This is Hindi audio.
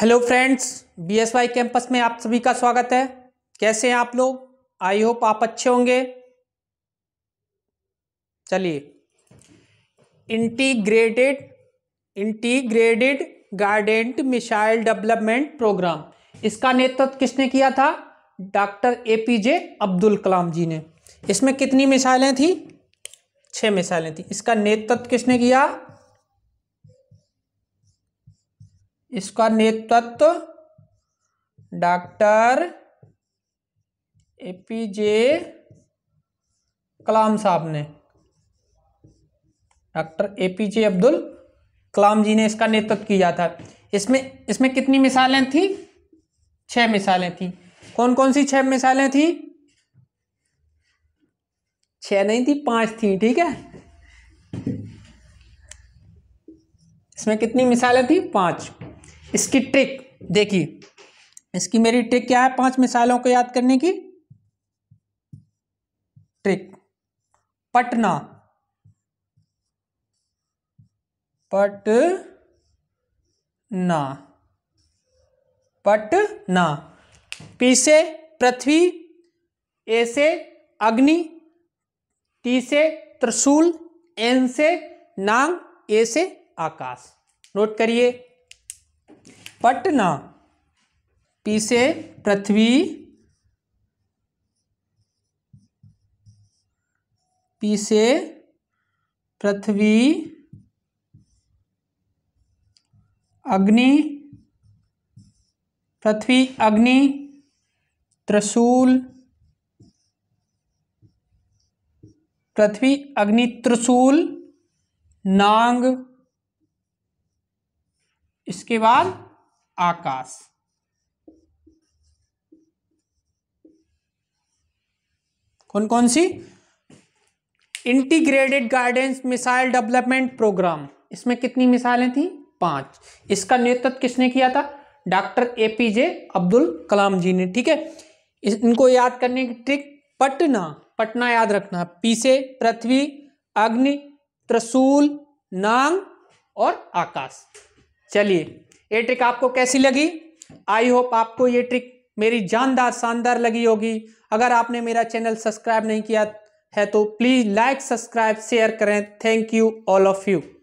हेलो फ्रेंड्स बीएसवाई कैंपस में आप सभी का स्वागत है कैसे हैं आप लोग आई होप आप अच्छे होंगे चलिए इंटीग्रेटेड इंटीग्रेटेड गार्डेंट मिसाइल डेवलपमेंट प्रोग्राम इसका नेतृत्व किसने किया था doctor A P J Abdul Kalam ji ने इसमें कितनी मिसाइलें थी छः मिसाइलें थी इसका नेतृत्व किसने किया इसका नेतृत्व डॉक्टर ए पी जे कलाम साहब ने doctor A P J Abdul Kalam ji ने इसका नेतृत्व किया था इसमें इसमें कितनी मिसालें थी छह मिसालें थी कौन कौन सी छह मिसालें थी छह नहीं थी पांच थी ठीक है इसमें कितनी मिसालें थी पांच इसकी ट्रिक देखिए इसकी मेरी ट्रिक क्या है पांच मिसाइलों को याद करने की ट्रिक पटना पटना ना पी से पृथ्वी ए से अग्नि टी से त्रिशूल एन से नांग ए से आकाश नोट करिए पटना पी से पृथ्वी पी से पृथ्वी अग्नि पृथ्वी अग्नि त्रिशूल पृथ्वी अग्नि त्रिशूल नांग इसके बाद आकाश कौन कौन सी integrated guidance missile development programme इसमें कितनी मिसाइलें थी पांच इसका नेतृत्व किसने किया था डॉक्टर एपीजे अब्दुल कलाम जी ने ठीक है इनको याद करने की ट्रिक पटना पटना याद रखना पी से पृथ्वी अग्नि त्रसूल नांग और आकाश चलिए ये ट्रिक आपको कैसी लगी आई होप आपको ये ट्रिक मेरी जानदार शानदार लगी होगी अगर आपने मेरा चैनल सब्सक्राइब नहीं किया है तो प्लीज़ लाइक सब्सक्राइब शेयर करें thank you all of you